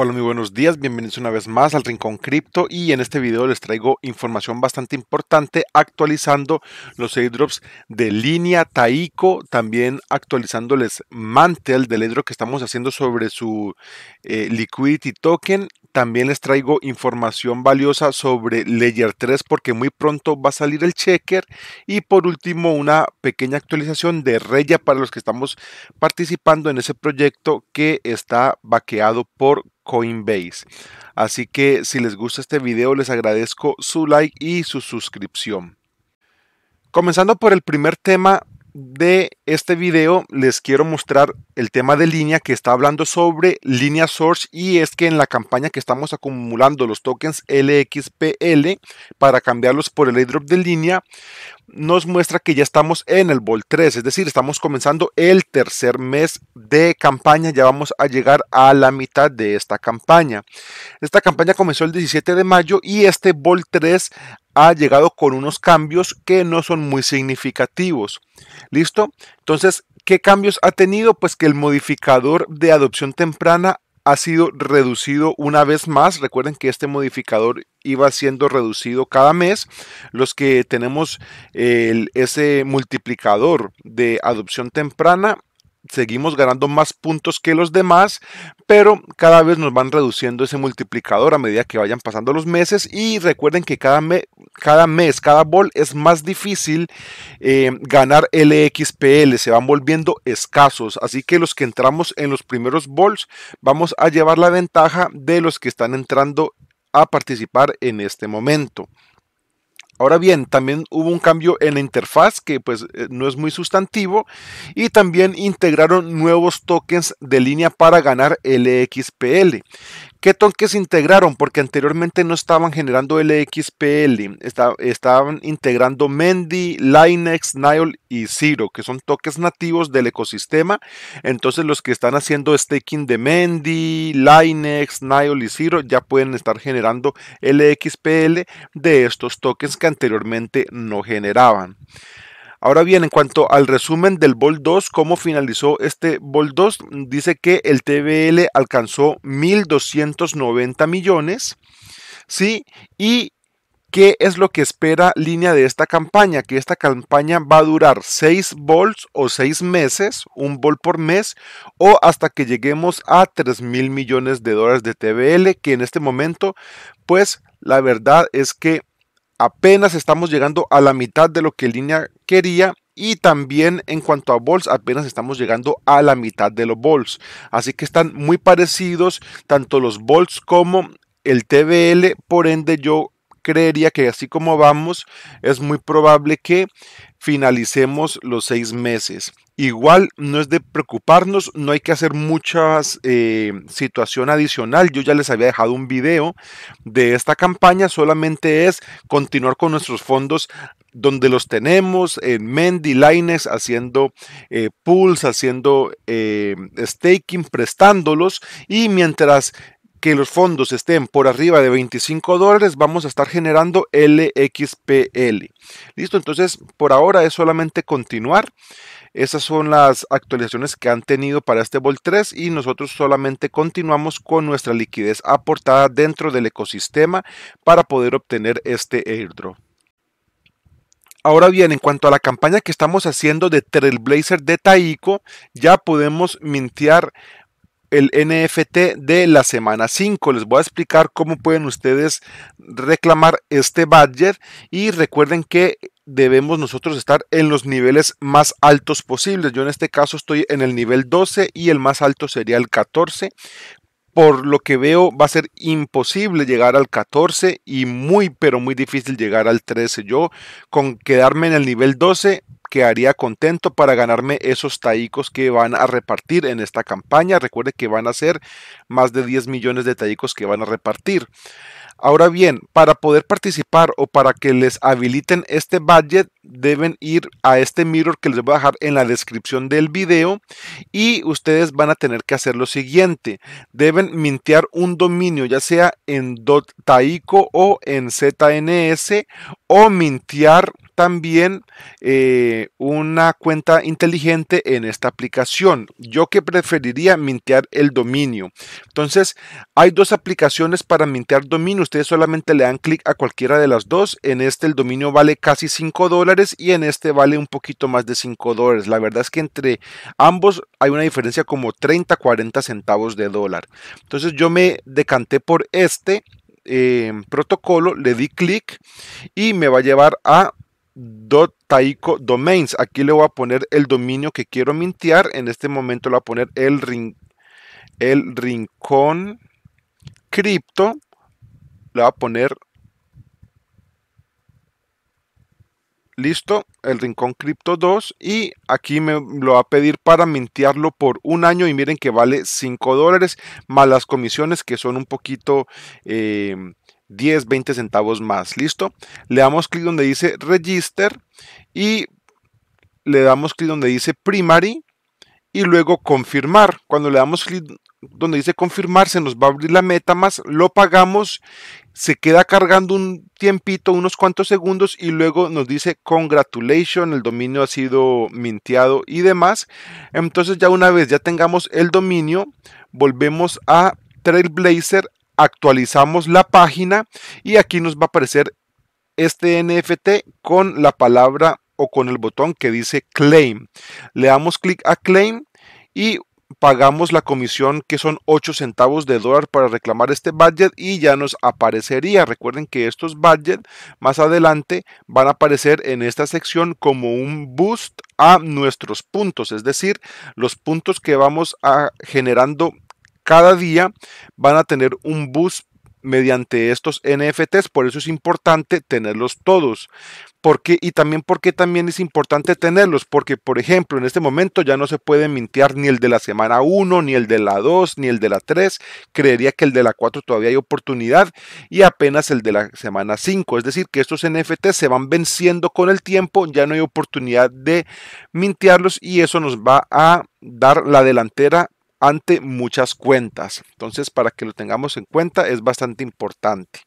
Hola, muy buenos días, bienvenidos una vez más al Rincón Cripto y en este video les traigo información bastante importante actualizando los airdrops de línea Taiko, también actualizándoles Mantel del airdrop que estamos haciendo sobre su eh, Liquidity Token. También les traigo información valiosa sobre Layer 3 porque muy pronto va a salir el checker. Y por último, una pequeña actualización de Reya para los que estamos participando en ese proyecto que está vaqueado por Coinbase. Así que si les gusta este video, les agradezco su like y su suscripción. Comenzando por el primer tema, de este video les quiero mostrar el tema de línea que está hablando sobre línea source y es que en la campaña que estamos acumulando los tokens LXPL para cambiarlos por el airdrop de línea nos muestra que ya estamos en el Vol 3, es decir, estamos comenzando el tercer mes de campaña, ya vamos a llegar a la mitad de esta campaña. Esta campaña comenzó el 17 de mayo y este Vol 3 ha llegado con unos cambios que no son muy significativos. ¿Listo? Entonces, ¿qué cambios ha tenido? Pues que el modificador de adopción temprana ha sido reducido una vez más. Recuerden que este modificador iba siendo reducido cada mes. Los que tenemos el, ese multiplicador de adopción temprana seguimos ganando más puntos que los demás, pero cada vez nos van reduciendo ese multiplicador a medida que vayan pasando los meses y recuerden que cada, mes, cada bol es más difícil eh, ganar LXPL, se van volviendo escasos, así que los que entramos en los primeros bols vamos a llevar la ventaja de los que están entrando a participar en este momento. Ahora bien, también hubo un cambio en la interfaz que pues eh, no es muy sustantivo y también integraron nuevos tokens de línea para ganar LXPL. ¿Qué toques integraron? Porque anteriormente no estaban generando LXPL, estaban integrando Mendy, Linex, Nile y Zero, que son toques nativos del ecosistema. Entonces los que están haciendo staking de Mendy, Linex, Nile y Zero ya pueden estar generando LXPL de estos tokens que anteriormente no generaban. Ahora bien, en cuanto al resumen del bol 2, cómo finalizó este bol 2, dice que el TBL alcanzó 1.290 millones, ¿sí? Y ¿Qué es lo que espera línea de esta campaña? Que esta campaña va a durar 6 volts o 6 meses, un vol por mes, o hasta que lleguemos a 3.000 mil millones de dólares de TBL, que en este momento, pues la verdad es que apenas estamos llegando a la mitad de lo que línea quería y también en cuanto a bols apenas estamos llegando a la mitad de los bols Así que están muy parecidos tanto los bols como el TBL. Por ende, yo creería que así como vamos, es muy probable que finalicemos los seis meses. Igual no es de preocuparnos, no hay que hacer muchas eh, situación adicional. Yo ya les había dejado un video de esta campaña, solamente es continuar con nuestros fondos donde los tenemos en Mendy, Lines, haciendo eh, pools, haciendo eh, staking, prestándolos y mientras que los fondos estén por arriba de 25 dólares, vamos a estar generando LXPL. Listo, entonces por ahora es solamente continuar. Esas son las actualizaciones que han tenido para este Vol 3 y nosotros solamente continuamos con nuestra liquidez aportada dentro del ecosistema para poder obtener este airdrop. Ahora bien, en cuanto a la campaña que estamos haciendo de Trailblazer de Taiko, ya podemos mintear el NFT de la semana 5. Les voy a explicar cómo pueden ustedes reclamar este budget. y recuerden que debemos nosotros estar en los niveles más altos posibles. Yo en este caso estoy en el nivel 12 y el más alto sería el 14. Por lo que veo va a ser imposible llegar al 14 y muy pero muy difícil llegar al 13. Yo con quedarme en el nivel 12 haría contento para ganarme esos taicos que van a repartir en esta campaña. Recuerde que van a ser más de 10 millones de taicos que van a repartir. Ahora bien, para poder participar o para que les habiliten este budget, deben ir a este mirror que les voy a dejar en la descripción del video y ustedes van a tener que hacer lo siguiente. Deben mintear un dominio, ya sea en .taico o en ZNS o mintear también eh, una cuenta inteligente en esta aplicación. Yo que preferiría mintear el dominio. Entonces, hay dos aplicaciones para mintear dominio. Ustedes solamente le dan clic a cualquiera de las dos. En este el dominio vale casi 5 dólares y en este vale un poquito más de 5 dólares. La verdad es que entre ambos hay una diferencia como 30, 40 centavos de dólar. Entonces yo me decanté por este eh, protocolo, le di clic y me va a llevar a Taiko Domains. Aquí le voy a poner el dominio que quiero mintear. En este momento le voy a poner el, el rincón cripto. Le voy a poner listo, el Rincón Cripto 2 y aquí me lo va a pedir para mintearlo por un año y miren que vale 5 dólares más las comisiones que son un poquito eh, 10, 20 centavos más. ¿Listo? Le damos clic donde dice Register y le damos clic donde dice Primary y luego confirmar. Cuando le damos clic donde dice confirmar, se nos va a abrir la meta más, lo pagamos, se queda cargando un tiempito, unos cuantos segundos y luego nos dice congratulations, el dominio ha sido minteado y demás. Entonces ya una vez ya tengamos el dominio, volvemos a Trailblazer actualizamos la página y aquí nos va a aparecer este NFT con la palabra o con el botón que dice claim. Le damos clic a claim y pagamos la comisión que son 8 centavos de dólar para reclamar este budget y ya nos aparecería. Recuerden que estos budget más adelante van a aparecer en esta sección como un boost a nuestros puntos, es decir, los puntos que vamos a generando cada día van a tener un bus mediante estos NFTs, por eso es importante tenerlos todos. Porque, y también porque también es importante tenerlos, porque por ejemplo en este momento ya no se puede mintear ni el de la semana 1, ni el de la 2, ni el de la 3, creería que el de la 4 todavía hay oportunidad y apenas el de la semana 5, es decir, que estos NFTs se van venciendo con el tiempo, ya no hay oportunidad de mintearlos y eso nos va a dar la delantera ante muchas cuentas. Entonces, para que lo tengamos en cuenta, es bastante importante.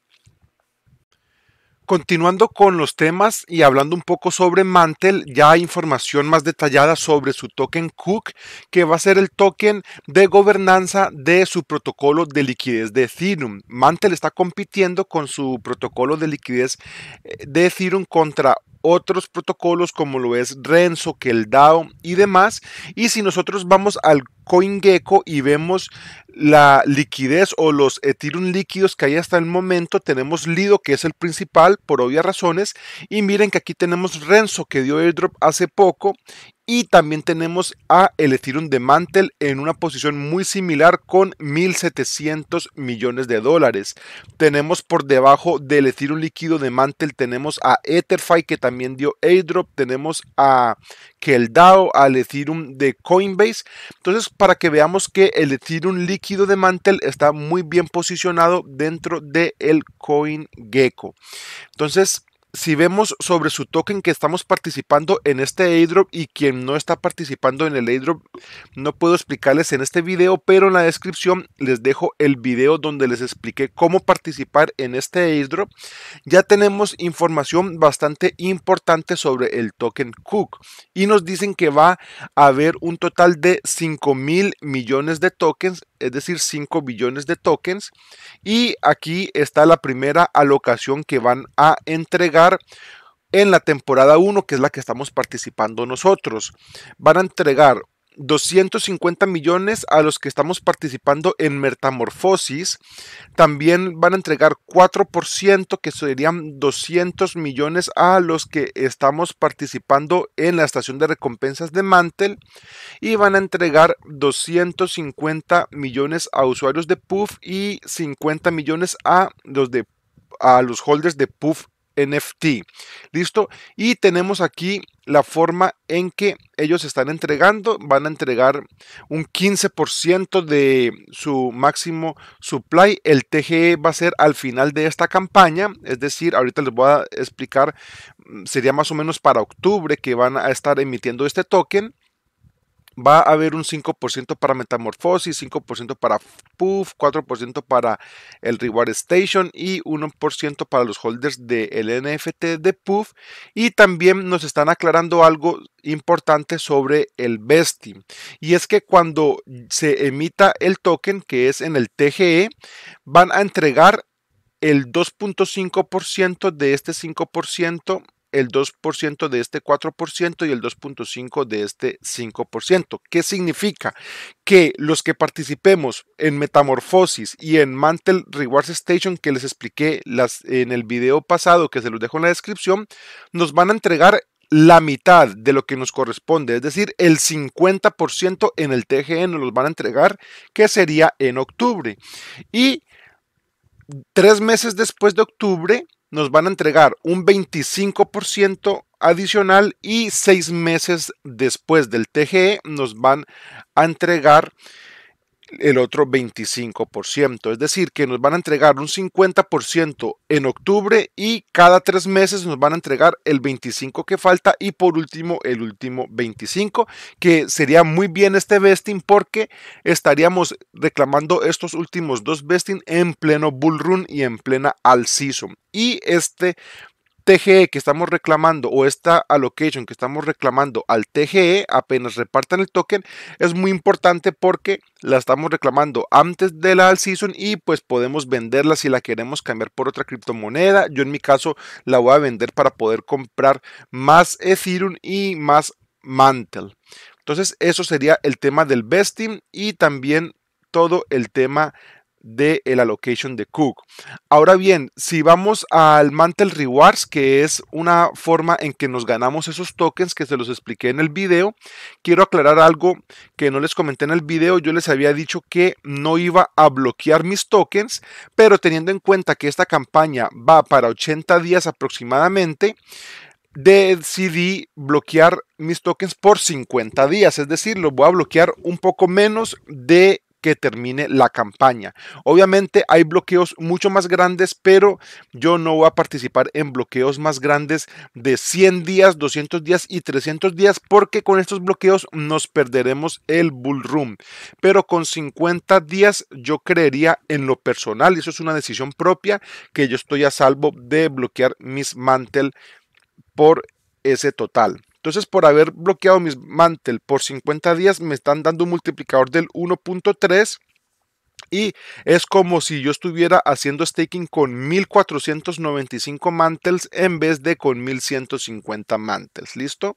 Continuando con los temas y hablando un poco sobre Mantel ya hay información más detallada sobre su token Cook, que va a ser el token de gobernanza de su protocolo de liquidez de Ethereum. Mantel está compitiendo con su protocolo de liquidez eh, de Ethereum contra otros protocolos como lo es Renzo, Keldao y demás. Y si nosotros vamos al CoinGecko y vemos la liquidez o los Ethereum líquidos que hay hasta el momento. Tenemos Lido, que es el principal, por obvias razones. Y miren que aquí tenemos Renzo, que dio airdrop hace poco. Y también tenemos a el Ethereum de Mantel en una posición muy similar con 1.700 millones de dólares. Tenemos por debajo del Ethereum líquido de Mantel, tenemos a Etherfi que también dio airdrop. Tenemos a Keldao, al Ethereum de Coinbase. Entonces para que veamos que el Ethereum líquido de Mantel está muy bien posicionado dentro del coin gecko Entonces, si vemos sobre su token que estamos participando en este airdrop y quien no está participando en el airdrop, no puedo explicarles en este video, pero en la descripción les dejo el video donde les expliqué cómo participar en este airdrop. Ya tenemos información bastante importante sobre el token Cook y nos dicen que va a haber un total de 5 mil millones de tokens es decir, 5 billones de tokens. Y aquí está la primera alocación que van a entregar en la temporada 1, que es la que estamos participando nosotros. Van a entregar 250 millones a los que estamos participando en Metamorfosis. También van a entregar 4%, que serían 200 millones a los que estamos participando en la estación de recompensas de Mantel. Y van a entregar 250 millones a usuarios de PUF y 50 millones a los de a los holders de PUF NFT. ¿Listo? Y tenemos aquí la forma en que ellos están entregando. Van a entregar un 15% de su máximo supply. El TGE va a ser al final de esta campaña. Es decir, ahorita les voy a explicar. Mm, sería más o menos para octubre que van a estar emitiendo este token va a haber un 5% para metamorfosis, 5% para PUF, 4% para el Reward Station y 1% para los holders del de NFT de PUF. Y también nos están aclarando algo importante sobre el besti Y es que cuando se emita el token, que es en el TGE, van a entregar el 2.5% de este 5% el 2% de este 4% y el 2.5% de este 5%. ¿Qué significa? Que los que participemos en Metamorfosis y en Mantle Rewards Station que les expliqué las, en el video pasado que se los dejo en la descripción, nos van a entregar la mitad de lo que nos corresponde, es decir, el 50% en el TGN nos los van a entregar, que sería en octubre. Y tres meses después de octubre, nos van a entregar un 25% adicional y seis meses después del TGE nos van a entregar el otro 25%. Es decir, que nos van a entregar un 50% en octubre y cada tres meses nos van a entregar el 25% que falta y por último el último 25%, que sería muy bien este vesting porque estaríamos reclamando estos últimos dos vesting en pleno bull run y en plena all season. Y este TGE que estamos reclamando o esta allocation que estamos reclamando al TGE, apenas repartan el token, es muy importante porque la estamos reclamando antes de la all season y pues podemos venderla si la queremos cambiar por otra criptomoneda. Yo en mi caso la voy a vender para poder comprar más Ethereum y más Mantle. Entonces eso sería el tema del vesting y también todo el tema de la allocation de Cook. Ahora bien, si vamos al Mantle Rewards, que es una forma en que nos ganamos esos tokens que se los expliqué en el video, quiero aclarar algo que no les comenté en el video. Yo les había dicho que no iba a bloquear mis tokens, pero teniendo en cuenta que esta campaña va para 80 días aproximadamente, decidí bloquear mis tokens por 50 días, es decir, los voy a bloquear un poco menos de que termine la campaña. Obviamente hay bloqueos mucho más grandes, pero yo no voy a participar en bloqueos más grandes de 100 días, 200 días y 300 días, porque con estos bloqueos nos perderemos el bull Pero con 50 días yo creería en lo personal, y eso es una decisión propia, que yo estoy a salvo de bloquear mis mantel por ese total. Entonces, por haber bloqueado mis mantel por 50 días, me están dando un multiplicador del 1.3. Y es como si yo estuviera haciendo staking con 1495 mantels en vez de con 1150 mantels, ¿Listo?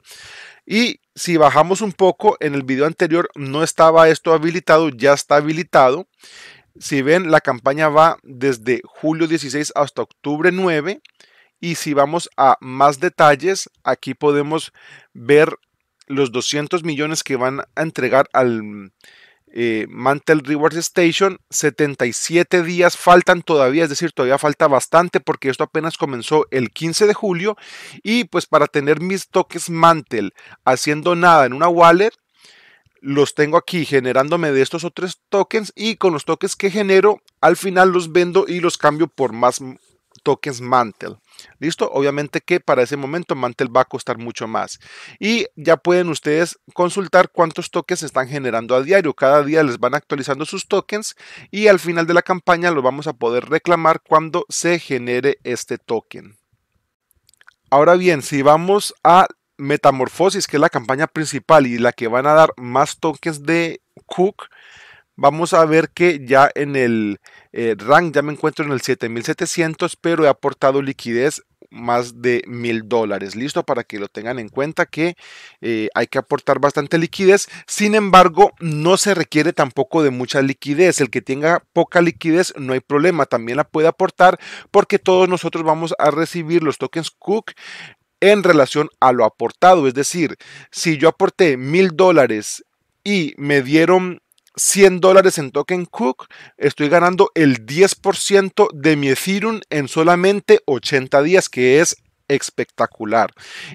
Y si bajamos un poco, en el video anterior no estaba esto habilitado, ya está habilitado. Si ven, la campaña va desde julio 16 hasta octubre 9. Y si vamos a más detalles, aquí podemos ver los 200 millones que van a entregar al eh, Mantle Rewards Station. 77 días faltan todavía, es decir, todavía falta bastante porque esto apenas comenzó el 15 de julio. Y pues para tener mis toques Mantel haciendo nada en una wallet, los tengo aquí generándome de estos otros tokens y con los toques que genero al final los vendo y los cambio por más tokens Mantel. ¿Listo? Obviamente que para ese momento Mantel va a costar mucho más. Y ya pueden ustedes consultar cuántos tokens están generando a diario. Cada día les van actualizando sus tokens y al final de la campaña los vamos a poder reclamar cuando se genere este token. Ahora bien, si vamos a Metamorfosis, que es la campaña principal y la que van a dar más tokens de Cook, vamos a ver que ya en el eh, rank ya me encuentro en el 7700, pero he aportado liquidez más de mil dólares. Listo, para que lo tengan en cuenta que eh, hay que aportar bastante liquidez. Sin embargo, no se requiere tampoco de mucha liquidez. El que tenga poca liquidez no hay problema, también la puede aportar porque todos nosotros vamos a recibir los tokens Cook en relación a lo aportado. Es decir, si yo aporté mil dólares y me dieron 100 dólares en token Cook, estoy ganando el 10% de mi Ethereum en solamente 80 días, que es espectacular.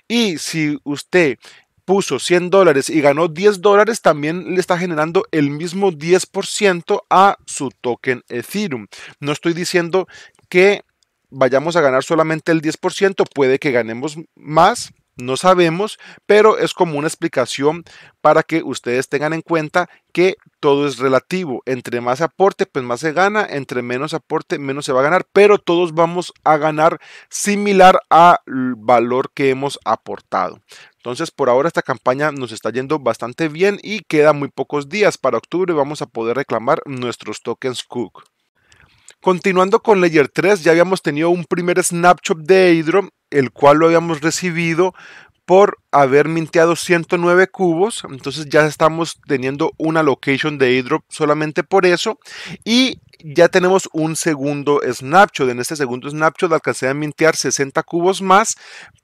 Y si usted puso 100 dólares y ganó 10 dólares, también le está generando el mismo 10% a su token Ethereum. No estoy diciendo que vayamos a ganar solamente el 10%, puede que ganemos más, no sabemos, pero es como una explicación para que ustedes tengan en cuenta que todo es relativo. Entre más aporte, pues más se gana. Entre menos aporte, menos se va a ganar. Pero todos vamos a ganar similar al valor que hemos aportado. Entonces, por ahora esta campaña nos está yendo bastante bien y queda muy pocos días. Para octubre vamos a poder reclamar nuestros tokens Cook. Continuando con Layer 3, ya habíamos tenido un primer snapshot de Hydro, el cual lo habíamos recibido por haber minteado 109 cubos. Entonces ya estamos teniendo una location de airdrop solamente por eso. Y ya tenemos un segundo snapshot. En este segundo snapshot alcancé a mintear 60 cubos más,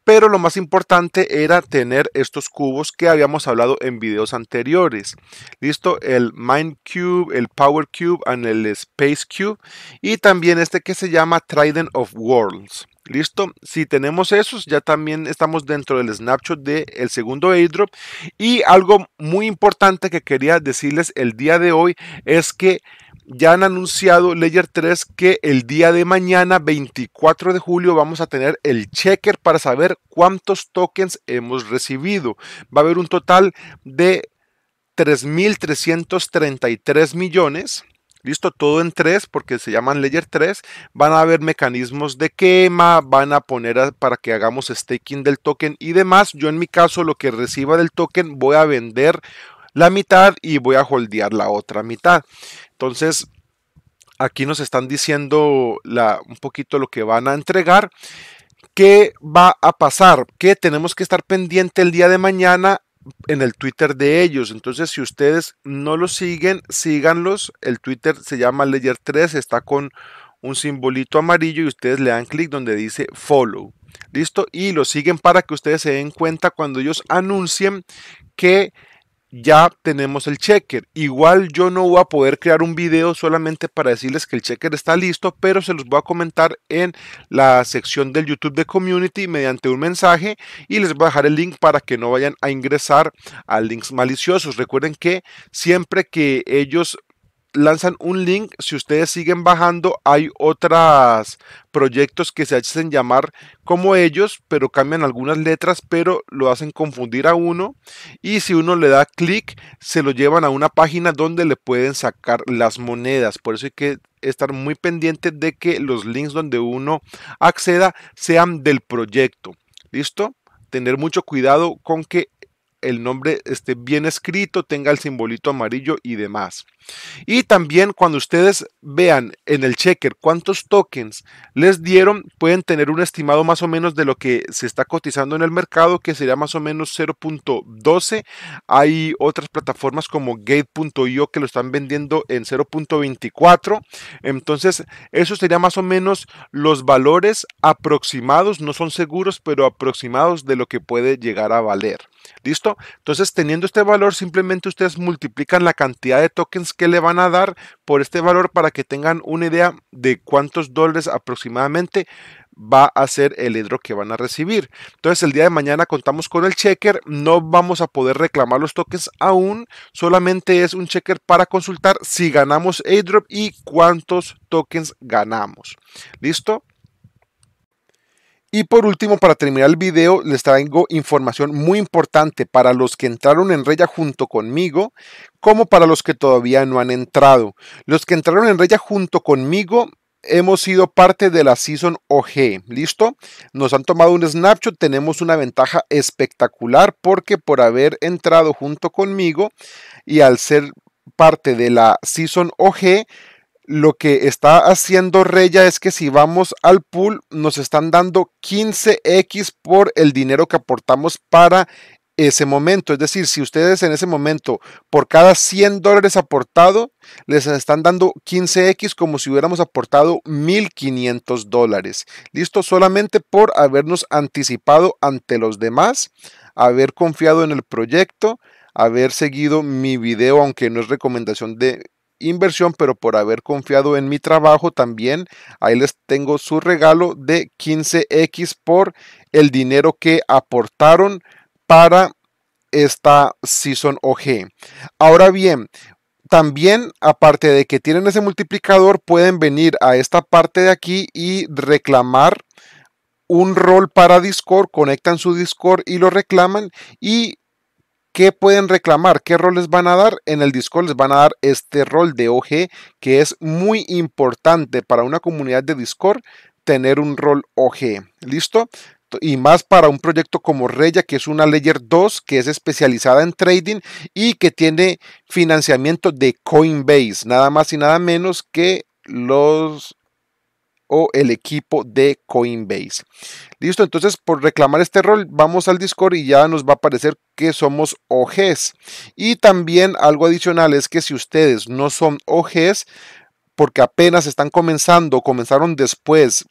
pero lo más importante era tener estos cubos que habíamos hablado en videos anteriores. Listo, el Mind Cube, el Power Cube y el Space Cube y también este que se llama Trident of Worlds. Listo, si tenemos esos, ya también estamos dentro del snapshot del el segundo airdrop. Y algo muy importante que quería decirles el día de hoy es que ya han anunciado Layer 3 que el día de mañana, 24 de julio, vamos a tener el checker para saber cuántos tokens hemos recibido. Va a haber un total de 3.333 millones. Listo, todo en 3 porque se llaman Layer 3. Van a haber mecanismos de quema, van a poner para que hagamos staking del token y demás. Yo en mi caso lo que reciba del token voy a vender la mitad y voy a holdear la otra mitad. Entonces, aquí nos están diciendo la, un poquito lo que van a entregar. ¿Qué va a pasar? Que tenemos que estar pendiente el día de mañana en el Twitter de ellos. Entonces, si ustedes no lo siguen, síganlos. El Twitter se llama Layer3, está con un simbolito amarillo y ustedes le dan clic donde dice follow. ¿Listo? Y lo siguen para que ustedes se den cuenta cuando ellos anuncien que ya tenemos el checker. Igual yo no voy a poder crear un video solamente para decirles que el checker está listo, pero se los voy a comentar en la sección del YouTube de Community mediante un mensaje y les voy a dejar el link para que no vayan a ingresar a links maliciosos. Recuerden que siempre que ellos lanzan un link. Si ustedes siguen bajando, hay otros proyectos que se hacen llamar como ellos, pero cambian algunas letras, pero lo hacen confundir a uno. Y si uno le da clic, se lo llevan a una página donde le pueden sacar las monedas. Por eso hay que estar muy pendiente de que los links donde uno acceda sean del proyecto. ¿Listo? Tener mucho cuidado con que el nombre esté bien escrito, tenga el simbolito amarillo y demás. Y también cuando ustedes vean en el checker cuántos tokens les dieron, pueden tener un estimado más o menos de lo que se está cotizando en el mercado, que sería más o menos 0.12. Hay otras plataformas como gate.io que lo están vendiendo en 0.24. Entonces, eso sería más o menos los valores aproximados, no son seguros, pero aproximados de lo que puede llegar a valer. ¿Listo? Entonces, teniendo este valor, simplemente ustedes multiplican la cantidad de tokens que le van a dar por este valor para que tengan una idea de cuántos dólares aproximadamente va a ser el airdrop que van a recibir. Entonces el día de mañana contamos con el checker, no vamos a poder reclamar los tokens aún, solamente es un checker para consultar si ganamos airdrop y cuántos tokens ganamos. ¿Listo? Y por último, para terminar el video, les traigo información muy importante para los que entraron en Reya junto conmigo, como para los que todavía no han entrado. Los que entraron en Reya junto conmigo hemos sido parte de la Season OG, ¿listo? Nos han tomado un snapshot, tenemos una ventaja espectacular porque por haber entrado junto conmigo y al ser parte de la Season OG, lo que está haciendo Reya es que si vamos al pool, nos están dando 15x por el dinero que aportamos para ese momento. Es decir, si ustedes en ese momento, por cada 100 dólares aportado, les están dando 15x como si hubiéramos aportado 1500 dólares. Listo, solamente por habernos anticipado ante los demás, haber confiado en el proyecto, haber seguido mi video, aunque no es recomendación de inversión, pero por haber confiado en mi trabajo también, ahí les tengo su regalo de 15x por el dinero que aportaron para esta Season OG. Ahora bien, también, aparte de que tienen ese multiplicador, pueden venir a esta parte de aquí y reclamar un rol para Discord, conectan su Discord y lo reclaman y ¿Qué pueden reclamar? ¿Qué rol les van a dar? En el Discord les van a dar este rol de OG que es muy importante para una comunidad de Discord tener un rol OG. ¿Listo? y más para un proyecto como Reya, que es una Layer 2 que es especializada en trading y que tiene financiamiento de Coinbase, nada más y nada menos que los o el equipo de Coinbase. Listo, entonces por reclamar este rol vamos al Discord y ya nos va a aparecer que somos OGs. Y también algo adicional es que si ustedes no son OGs, porque apenas están comenzando, comenzaron después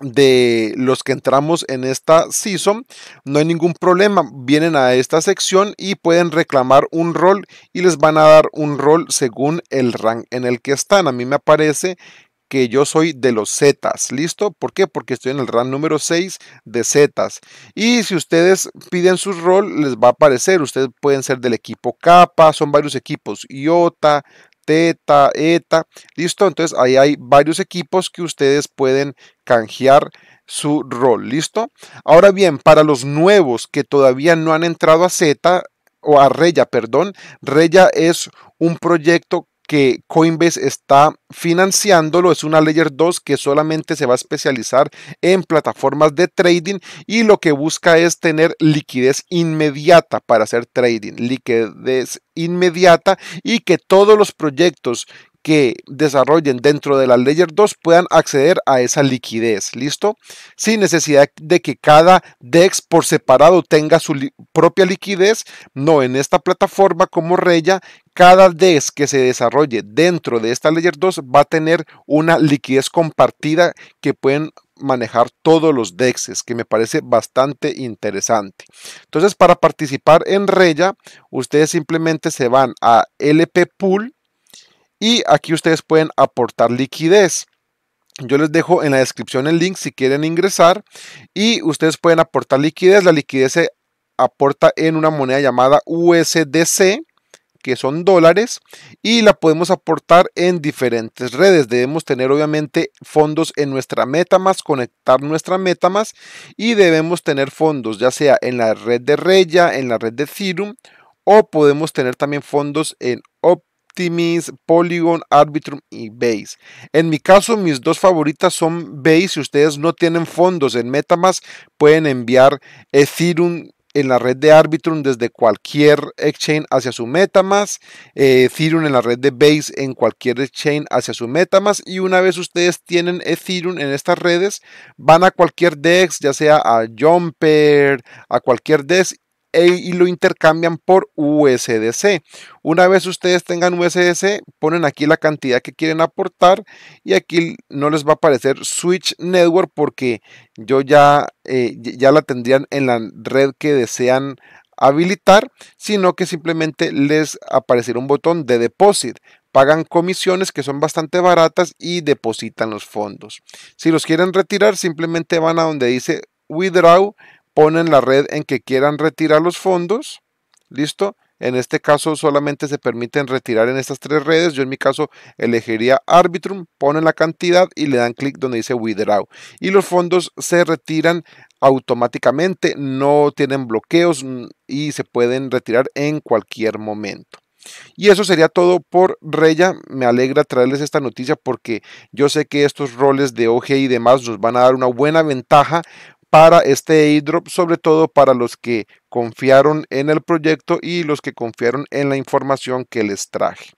de los que entramos en esta season, no hay ningún problema. Vienen a esta sección y pueden reclamar un rol y les van a dar un rol según el rank en el que están. A mí me aparece que yo soy de los zetas, ¿listo? ¿Por qué? Porque estoy en el ran número 6 de zetas. Y si ustedes piden su rol, les va a aparecer. Ustedes pueden ser del equipo Kappa, son varios equipos, IOTA, Teta, Eta, ¿listo? Entonces ahí hay varios equipos que ustedes pueden canjear su rol, ¿listo? Ahora bien, para los nuevos que todavía no han entrado a Z, o a Reya, perdón. Reya es un proyecto que Coinbase está financiándolo. Es una Layer 2 que solamente se va a especializar en plataformas de trading y lo que busca es tener liquidez inmediata para hacer trading, liquidez inmediata y que todos los proyectos que desarrollen dentro de la Layer 2 puedan acceder a esa liquidez, ¿listo? Sin necesidad de que cada DEX por separado tenga su propia liquidez. No, en esta plataforma como Reya, cada DEX que se desarrolle dentro de esta Layer 2 va a tener una liquidez compartida que pueden manejar todos los dexes que me parece bastante interesante. Entonces, para participar en Reya, ustedes simplemente se van a LP Pool, y aquí ustedes pueden aportar liquidez. Yo les dejo en la descripción el link si quieren ingresar y ustedes pueden aportar liquidez. La liquidez se aporta en una moneda llamada USDC que son dólares y la podemos aportar en diferentes redes. Debemos tener obviamente fondos en nuestra MetaMask, conectar nuestra MetaMask y debemos tener fondos ya sea en la red de Reya, en la red de Ethereum o podemos tener también fondos en Op Polygon, Arbitrum y Base. En mi caso, mis dos favoritas son Base. Si ustedes no tienen fondos en Metamask, pueden enviar Ethereum en la red de Arbitrum desde cualquier exchange hacia su Metamask, eh, Ethereum en la red de Base en cualquier exchange hacia su Metamask y una vez ustedes tienen Ethereum en estas redes, van a cualquier DEX, ya sea a Jumper, a cualquier DEX e, y lo intercambian por USDC. Una vez ustedes tengan USDC, ponen aquí la cantidad que quieren aportar y aquí no les va a aparecer Switch Network porque yo eh, ya, ya la tendrían en la red que desean habilitar, sino que simplemente les aparecerá un botón de deposit. Pagan comisiones que son bastante baratas y depositan los fondos. Si los quieren retirar, simplemente van a donde dice withdraw ponen la red en que quieran retirar los fondos. ¿Listo? En este caso solamente se permiten retirar en estas tres redes. Yo en mi caso elegiría Arbitrum, ponen la cantidad y le dan clic donde dice Withdraw. Y los fondos se retiran automáticamente, no tienen bloqueos mm, y se pueden retirar en cualquier momento. Y eso sería todo por Reya. Me alegra traerles esta noticia porque yo sé que estos roles de OG y demás nos van a dar una buena ventaja para este airdrop, sobre todo para los que confiaron en el proyecto y los que confiaron en la información que les traje.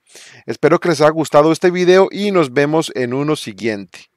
Espero que les haya gustado este video y nos vemos en uno siguiente.